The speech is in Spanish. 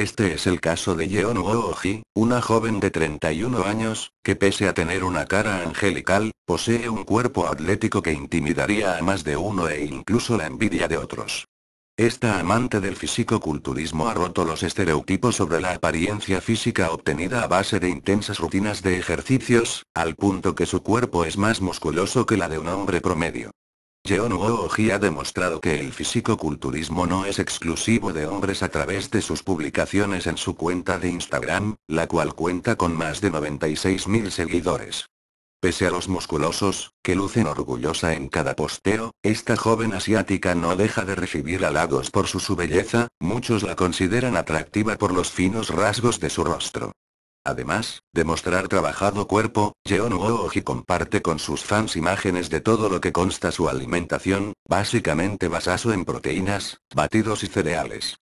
Este es el caso de Yeon woo una joven de 31 años, que pese a tener una cara angelical, posee un cuerpo atlético que intimidaría a más de uno e incluso la envidia de otros. Esta amante del físico-culturismo ha roto los estereotipos sobre la apariencia física obtenida a base de intensas rutinas de ejercicios, al punto que su cuerpo es más musculoso que la de un hombre promedio. Jeon woo ha demostrado que el fisicoculturismo no es exclusivo de hombres a través de sus publicaciones en su cuenta de Instagram, la cual cuenta con más de 96.000 seguidores. Pese a los musculosos, que lucen orgullosa en cada posteo, esta joven asiática no deja de recibir halagos por su, su belleza, muchos la consideran atractiva por los finos rasgos de su rostro. Además, de mostrar trabajado cuerpo, Jeon Wooji comparte con sus fans imágenes de todo lo que consta su alimentación, básicamente basazo en proteínas, batidos y cereales.